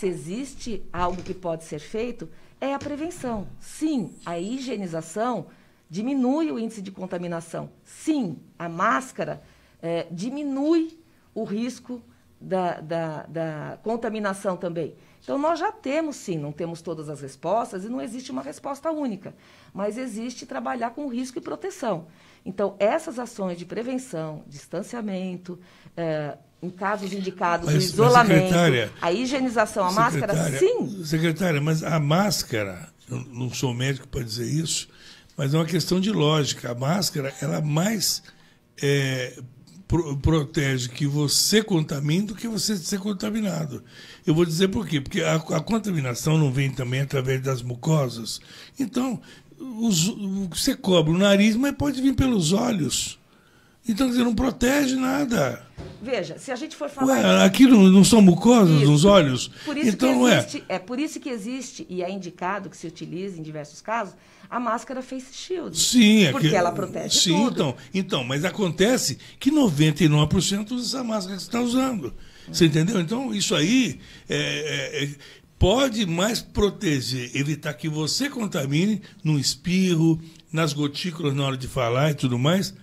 se existe algo que pode ser feito, é a prevenção. Sim, a higienização diminui o índice de contaminação. Sim, a máscara é, diminui o risco da, da, da contaminação também. Então, nós já temos, sim, não temos todas as respostas e não existe uma resposta única, mas existe trabalhar com risco e proteção. Então, essas ações de prevenção, distanciamento, eh, em casos indicados, mas, o isolamento, a higienização, a máscara, sim. Secretária, mas a máscara, não sou médico para dizer isso, mas é uma questão de lógica. A máscara, ela é mais é, pro, protege que você contamine do que você ser contaminado. Eu vou dizer por quê. Porque a, a contaminação não vem também através das mucosas. Então, os, você cobra o nariz, mas pode vir pelos olhos. Então, quer dizer, não protege nada. Veja, se a gente for falar. Ué, aqui não, não são mucosas isso. nos olhos? então, existe, é. é por isso que existe, e é indicado que se utilize em diversos casos, a máscara face shield. Sim, é porque que, ela protege sim, tudo. Então, então, mas acontece que 99% usa essa máscara que você está usando. Você entendeu? Então, isso aí é, é, é, pode mais proteger, evitar que você contamine no espirro, nas gotículas na hora de falar e tudo mais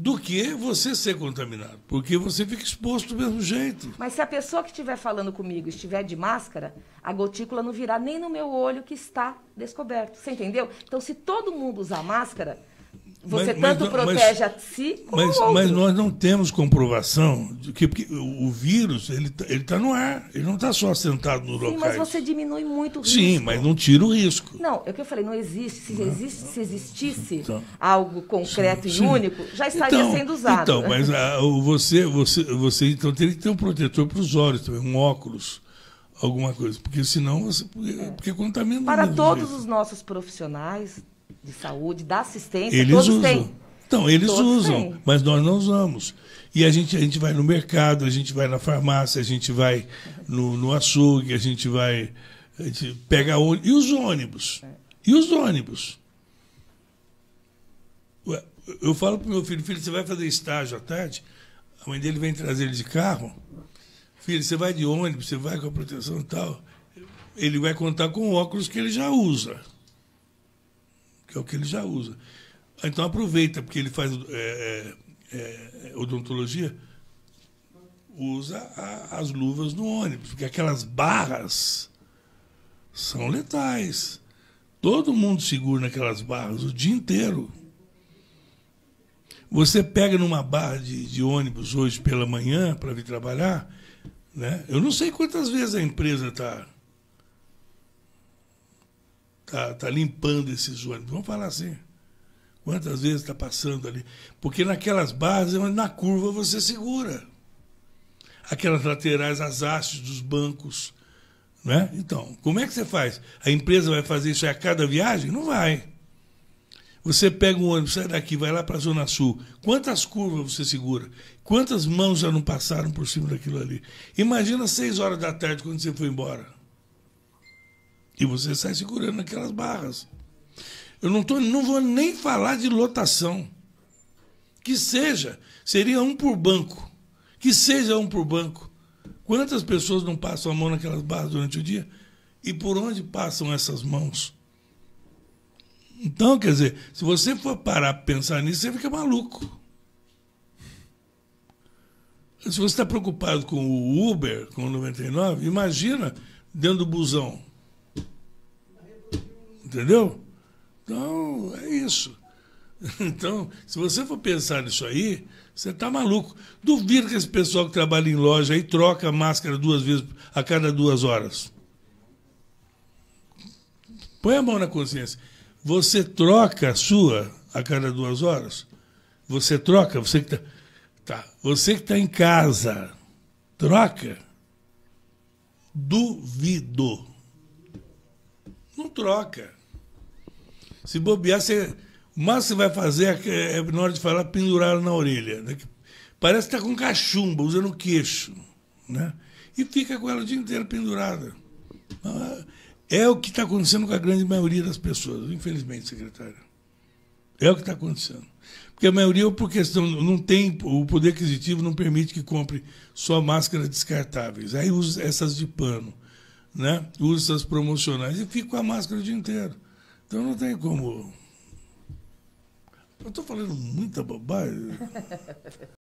do que você ser contaminado, porque você fica exposto do mesmo jeito. Mas se a pessoa que estiver falando comigo estiver de máscara, a gotícula não virá nem no meu olho que está descoberto. Você entendeu? Então, se todo mundo usar máscara, você mas, tanto mas, protege mas, a si como mas, outro. mas nós não temos comprovação de que porque o vírus ele tá, ele está no ar, ele não está só sentado no local. Sim, locais. mas você diminui muito o risco. Sim, mas não tira o risco. Não, é o que eu falei, não existe. Se, existe, se existisse então, algo concreto sim, e sim. único, já estaria então, sendo usado. Então, né? mas a, ah, você você você então teria que ter um protetor para os olhos também, um óculos alguma coisa, porque senão você porque, é. porque contamina. Para todos jeito. os nossos profissionais, de saúde, da assistência, eles todos usam. têm. Então, eles todos usam, têm. mas nós não usamos. E a gente, a gente vai no mercado, a gente vai na farmácia, a gente vai no, no açougue, a gente vai. A gente pega ônibus. E os ônibus? E os ônibus? Eu falo pro meu filho, filho, você vai fazer estágio à tarde? A mãe dele vem trazer ele de carro. Filho, você vai de ônibus, você vai com a proteção e tal. Ele vai contar com óculos que ele já usa que é o que ele já usa. Então aproveita, porque ele faz é, é, é, odontologia, usa a, as luvas no ônibus, porque aquelas barras são letais. Todo mundo segura naquelas barras o dia inteiro. Você pega numa barra de, de ônibus hoje pela manhã para vir trabalhar, né? eu não sei quantas vezes a empresa está tá, tá limpando esses ônibus. Vamos falar assim. Quantas vezes está passando ali? Porque naquelas barras é na curva você segura. Aquelas laterais, as hastes dos bancos. Né? Então, como é que você faz? A empresa vai fazer isso a cada viagem? Não vai. Você pega um ônibus, sai daqui, vai lá para a Zona Sul. Quantas curvas você segura? Quantas mãos já não passaram por cima daquilo ali? Imagina seis horas da tarde quando você foi embora. E você sai segurando aquelas barras. Eu não, tô, não vou nem falar de lotação. Que seja, seria um por banco. Que seja um por banco. Quantas pessoas não passam a mão naquelas barras durante o dia? E por onde passam essas mãos? Então, quer dizer, se você for parar para pensar nisso, você fica maluco. Se você está preocupado com o Uber, com o 99, imagina dentro do busão, Entendeu? Então, é isso. Então, se você for pensar nisso aí, você tá maluco. Duvido que esse pessoal que trabalha em loja aí troca máscara duas vezes a cada duas horas. Põe a mão na consciência. Você troca a sua a cada duas horas? Você troca? Você que tá, tá. Você que tá em casa, troca? Duvido. Não troca. Se bobear, você, o máximo que você vai fazer é, é, na hora de falar, pendurar na orelha. Né? Parece que está com cachumba, usando o queixo. Né? E fica com ela o dia inteiro pendurada. Ah, é o que está acontecendo com a grande maioria das pessoas, infelizmente, secretário. É o que está acontecendo. Porque a maioria, por questão, não tem, o poder aquisitivo não permite que compre só máscaras descartáveis. Aí usa essas de pano, né? usa essas promocionais e fica com a máscara o dia inteiro. Então não tem como. Eu estou falando muita bobagem.